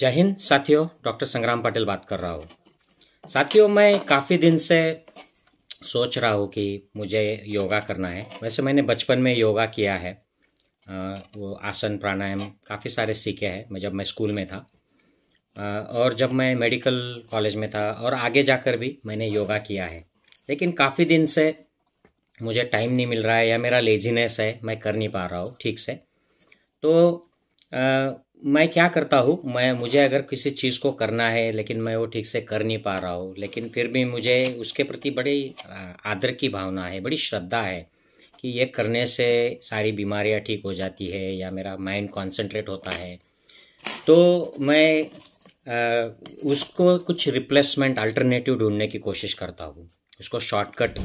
जय हिंद साथियों डॉक्टर संग्राम पटेल बात कर रहा हूँ साथियों मैं काफ़ी दिन से सोच रहा हूँ कि मुझे योगा करना है वैसे मैंने बचपन में योगा किया है वो आसन प्राणायाम काफ़ी सारे सीखे हैं मैं जब मैं स्कूल में था और जब मैं मेडिकल कॉलेज में था और आगे जाकर भी मैंने योगा किया है लेकिन काफ़ी दिन से मुझे टाइम नहीं मिल रहा है या मेरा लेजीनेस है मैं कर नहीं पा रहा हूँ ठीक से तो आ, मैं क्या करता हूँ मैं मुझे अगर किसी चीज़ को करना है लेकिन मैं वो ठीक से कर नहीं पा रहा हूँ लेकिन फिर भी मुझे उसके प्रति बड़ी आदर की भावना है बड़ी श्रद्धा है कि ये करने से सारी बीमारियाँ ठीक हो जाती है या मेरा माइंड कॉन्सेंट्रेट होता है तो मैं आ, उसको कुछ रिप्लेसमेंट अल्टरनेटिव ढूंढने की कोशिश करता हूँ उसको शॉर्टकट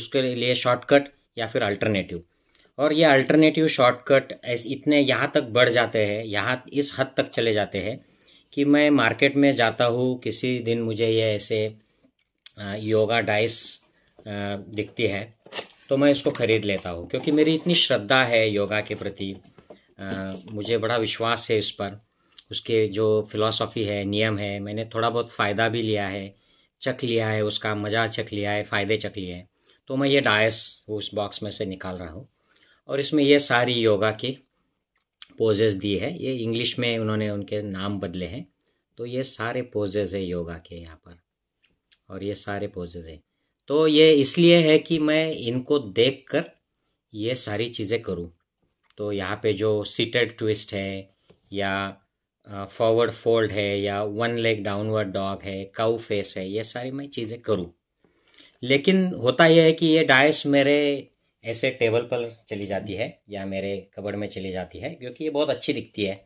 उसके लिए शॉर्टकट या फिर अल्टरनेटिव और ये अल्टरनेटिव शॉर्टकट ऐसे इतने यहाँ तक बढ़ जाते हैं यहाँ इस हद तक चले जाते हैं कि मैं मार्केट में जाता हूँ किसी दिन मुझे ये ऐसे योगा डाइस दिखती है तो मैं इसको ख़रीद लेता हूँ क्योंकि मेरी इतनी श्रद्धा है योगा के प्रति मुझे बड़ा विश्वास है इस पर उसके जो फिलॉसफी है नियम है मैंने थोड़ा बहुत फ़ायदा भी लिया है चख लिया है उसका मज़ा चख लिया है फ़ायदे चख लिए हैं तो मैं ये डायस उस बॉक्स में से निकाल रहा हूँ और इसमें ये सारी योगा की पोजेज दी है ये इंग्लिश में उन्होंने उनके नाम बदले हैं तो ये सारे पोजेज है योगा के यहाँ पर और ये सारे पोजेज हैं तो ये इसलिए है कि मैं इनको देख कर ये सारी चीज़ें करूँ तो यहाँ पे जो सीटेड ट्विस्ट है या फॉरवर्ड फोल्ड है या वन लेग डाउनवर्ड डॉग है काउ फेस है ये सारी मैं चीज़ें करूँ लेकिन होता यह है कि ये डाइस मेरे ऐसे टेबल पर चली जाती है या मेरे कबड़ में चली जाती है क्योंकि ये बहुत अच्छी दिखती है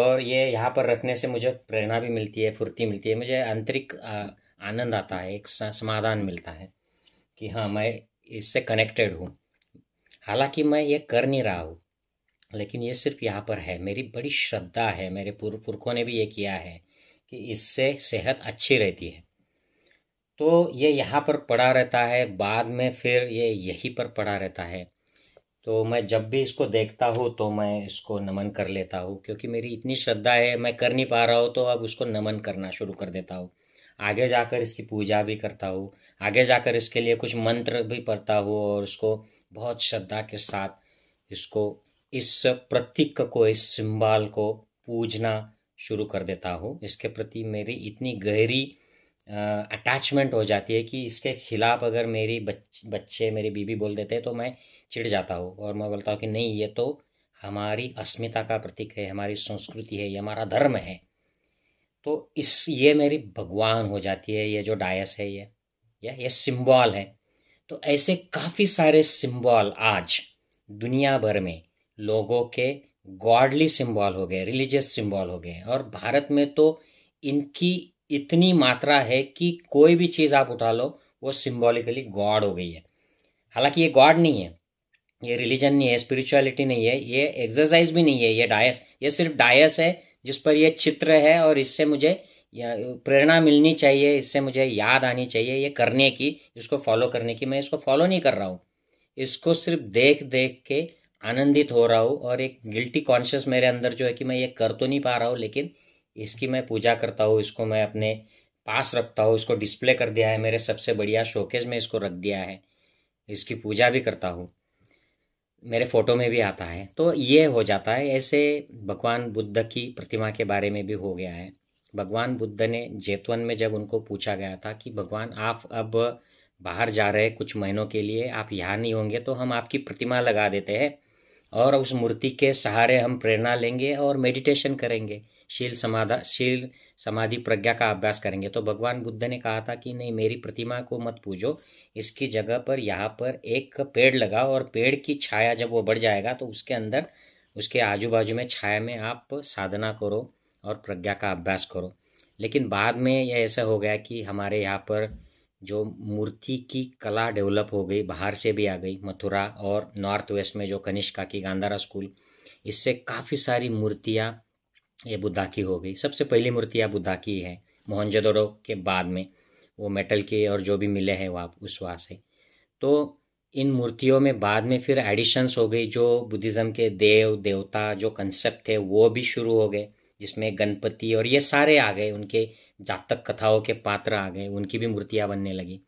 और ये यहाँ पर रखने से मुझे प्रेरणा भी मिलती है फुर्ती मिलती है मुझे आंतरिक आनंद आता है एक समाधान मिलता है कि हाँ मैं इससे कनेक्टेड हूँ हालांकि मैं ये कर नहीं रहा हूँ लेकिन ये सिर्फ यहाँ पर है मेरी बड़ी श्रद्धा है मेरे पुर पुरखों ने भी ये किया है कि इससे सेहत अच्छी रहती है तो ये यहाँ पर पड़ा रहता है बाद में फिर ये यहीं पर पड़ा रहता है तो मैं जब भी इसको देखता हूँ तो मैं इसको नमन कर लेता हूँ क्योंकि मेरी इतनी श्रद्धा है मैं कर नहीं पा रहा हूँ तो अब उसको नमन करना शुरू कर देता हूँ आगे जाकर इसकी पूजा भी करता हूँ आगे जाकर इसके लिए कुछ मंत्र भी पढ़ता हूँ और उसको बहुत श्रद्धा के साथ इसको इस प्रतीक को इस सिम्बाल को पूजना शुरू कर देता हूँ इसके प्रति मेरी इतनी गहरी अटैचमेंट हो जाती है कि इसके खिलाफ अगर मेरी बच बच्चे मेरी बीबी बोल देते हैं तो मैं चिढ़ जाता हूँ और मैं बोलता हूँ कि नहीं ये तो हमारी अस्मिता का प्रतीक है हमारी संस्कृति है ये हमारा धर्म है तो इस ये मेरी भगवान हो जाती है ये जो डायस है ये या ये सिम्बॉल है तो ऐसे काफ़ी सारे सिम्बॉल आज दुनिया भर में लोगों के गॉडली सिम्बॉल हो गए रिलीजियस सिम्बॉल हो गए और भारत में तो इनकी इतनी मात्रा है कि कोई भी चीज़ आप उठा लो वो सिम्बॉलिकली गॉड हो गई है हालांकि ये गॉड नहीं है ये रिलीजन नहीं है स्पिरिचुअलिटी नहीं है ये एक्सरसाइज भी नहीं है ये डायस ये सिर्फ डायस है जिस पर ये चित्र है और इससे मुझे प्रेरणा मिलनी चाहिए इससे मुझे याद आनी चाहिए ये करने की इसको फॉलो करने की मैं इसको फॉलो नहीं कर रहा हूँ इसको सिर्फ देख देख के आनंदित हो रहा हूँ और एक गिल्टी कॉन्शियस मेरे अंदर जो है कि मैं ये कर तो नहीं पा रहा हूँ लेकिन इसकी मैं पूजा करता हूँ इसको मैं अपने पास रखता हूँ इसको डिस्प्ले कर दिया है मेरे सबसे बढ़िया शोकेस में इसको रख दिया है इसकी पूजा भी करता हूँ मेरे फोटो में भी आता है तो ये हो जाता है ऐसे भगवान बुद्ध की प्रतिमा के बारे में भी हो गया है भगवान बुद्ध ने जैतवन में जब उनको पूछा गया था कि भगवान आप अब बाहर जा रहे कुछ महीनों के लिए आप यहाँ नहीं होंगे तो हम आपकी प्रतिमा लगा देते हैं और उस मूर्ति के सहारे हम प्रेरणा लेंगे और मेडिटेशन करेंगे शील समाधा शील समाधि प्रज्ञा का अभ्यास करेंगे तो भगवान बुद्ध ने कहा था कि नहीं मेरी प्रतिमा को मत पूजो इसकी जगह पर यहाँ पर एक पेड़ लगाओ और पेड़ की छाया जब वो बढ़ जाएगा तो उसके अंदर उसके आजू बाजू में छाया में आप साधना करो और प्रज्ञा का अभ्यास करो लेकिन बाद में यह ऐसा हो गया कि हमारे यहाँ पर जो मूर्ति की कला डेवलप हो गई बाहर से भी आ गई मथुरा और नॉर्थ वेस्ट में जो कनिष्का की गांधारा स्कूल इससे काफ़ी सारी मूर्तियाँ ये बुद्धा की हो गई सबसे पहली मूर्तियाँ बुद्धा की है मोहनजोदड़ो के बाद में वो मेटल के और जो भी मिले हैं वहाँ उस वहाँ से तो इन मूर्तियों में बाद में फिर एडिशंस हो गई जो बुद्धिज़्म के देव देवता जो कंसेप्ट थे वो भी शुरू हो गए जिसमें गणपति और ये सारे आ गए उनके जातक कथाओं के पात्र आ गए उनकी भी मूर्तियाँ बनने लगी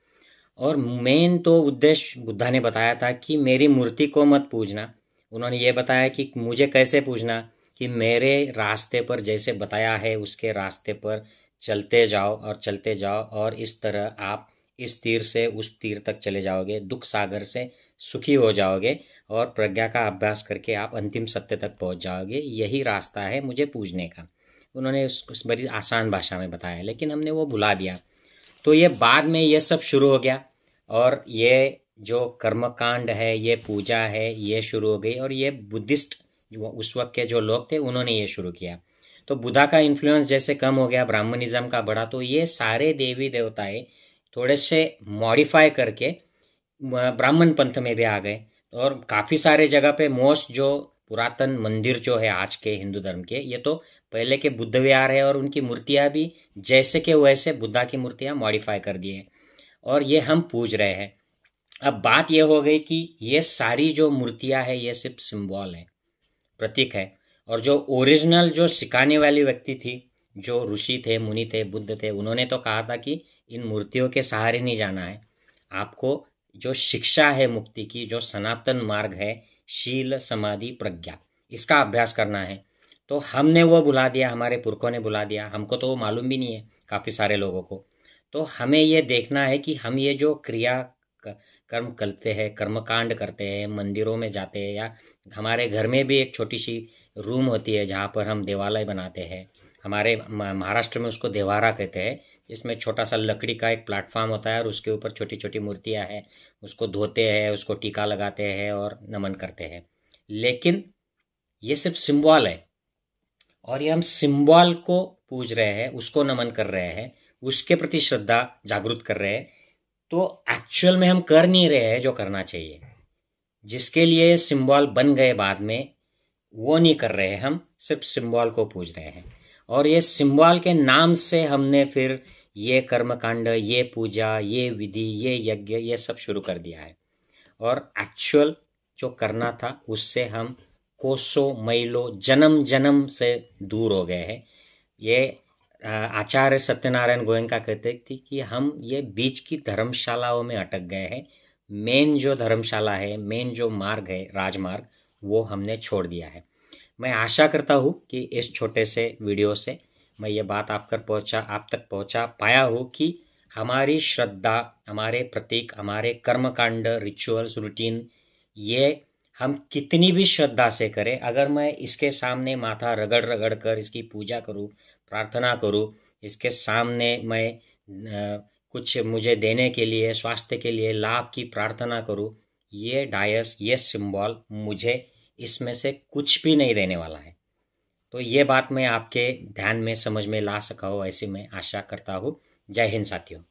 और मेन तो उद्देश्य बुद्धा ने बताया था कि मेरी मूर्ति को मत पूजना उन्होंने ये बताया कि मुझे कैसे पूजना कि मेरे रास्ते पर जैसे बताया है उसके रास्ते पर चलते जाओ और चलते जाओ और इस तरह आप इस तीर से उस तीर तक चले जाओगे दुख सागर से सुखी हो जाओगे और प्रज्ञा का अभ्यास करके आप अंतिम सत्य तक पहुंच जाओगे यही रास्ता है मुझे पूजने का उन्होंने उस बड़ी आसान भाषा में बताया लेकिन हमने वो भुला दिया तो ये बाद में ये सब शुरू हो गया और ये जो कर्मकांड है ये पूजा है ये शुरू हो गई और ये बुद्धिस्ट जो उस वक्त के जो लोग थे उन्होंने ये शुरू किया तो बुद्धा का इन्फ्लुएंस जैसे कम हो गया ब्राह्मणिज्म का बड़ा तो ये सारे देवी देवताएं थोड़े से मॉडिफाई करके ब्राह्मण पंथ में भी आ गए और काफ़ी सारे जगह पे मोस्ट जो पुरातन मंदिर जो है आज के हिंदू धर्म के ये तो पहले के बुद्ध विहार है और उनकी मूर्तियाँ भी जैसे के वैसे बुद्धा की मूर्तियाँ मॉडिफाई कर दिए और ये हम पूज रहे हैं अब बात यह हो गई कि ये सारी जो मूर्तियाँ है ये सिर्फ सिम्बॉल है प्रतीक है और जो ओरिजिनल जो सिखाने वाली व्यक्ति थी जो ऋषि थे मुनि थे बुद्ध थे उन्होंने तो कहा था कि इन मूर्तियों के सहारे नहीं जाना है आपको जो शिक्षा है मुक्ति की जो सनातन मार्ग है शील समाधि प्रज्ञा इसका अभ्यास करना है तो हमने वो बुला दिया हमारे पुरखों ने बुला दिया हमको तो वो मालूम भी नहीं है काफ़ी सारे लोगों को तो हमें ये देखना है कि हम ये जो क्रिया कर्म करते हैं कर्मकांड करते हैं मंदिरों में जाते हैं या हमारे घर में भी एक छोटी सी रूम होती है जहाँ पर हम देवालय बनाते हैं हमारे महाराष्ट्र में उसको देवारा कहते हैं जिसमें छोटा सा लकड़ी का एक प्लेटफॉर्म होता है और उसके ऊपर छोटी छोटी मूर्तियाँ हैं उसको धोते हैं उसको टीका लगाते हैं और नमन करते हैं लेकिन ये सिर्फ सिम्बॉल है और ये हम सिम्बॉल को पूज रहे हैं उसको नमन कर रहे हैं उसके प्रति श्रद्धा जागृत कर रहे हैं तो एक्चुअल में हम कर नहीं रहे हैं जो करना चाहिए जिसके लिए सिम्बॉल बन गए बाद में वो नहीं कर रहे हम सिर्फ सिम्बॉल को पूज रहे हैं और ये सिम्बॉल के नाम से हमने फिर ये कर्मकांड ये पूजा ये विधि ये यज्ञ ये सब शुरू कर दिया है और एक्चुअल जो करना था उससे हम कोसों मैलों जन्म जन्म से दूर हो गए हैं ये आचार्य सत्यनारायण गोयंका कहते थे कि हम ये बीच की धर्मशालाओं में अटक गए हैं मेन जो धर्मशाला है मेन जो मार्ग है राजमार्ग वो हमने छोड़ दिया है मैं आशा करता हूँ कि इस छोटे से वीडियो से मैं ये बात आप कर पहुँचा आप तक पहुँचा पाया हूँ कि हमारी श्रद्धा हमारे प्रतीक हमारे कर्मकांड रिचुअल्स रूटीन ये हम कितनी भी श्रद्धा से करें अगर मैं इसके सामने माथा रगड़ रगड़ कर इसकी पूजा करूँ प्रार्थना करूँ इसके सामने मैं कुछ मुझे देने के लिए स्वास्थ्य के लिए लाभ की प्रार्थना करूँ ये डायस ये सिंबल मुझे इसमें से कुछ भी नहीं देने वाला है तो ये बात मैं आपके ध्यान में समझ में ला सका हूँ ऐसे मैं आशा करता हूँ जय हिंद साथियों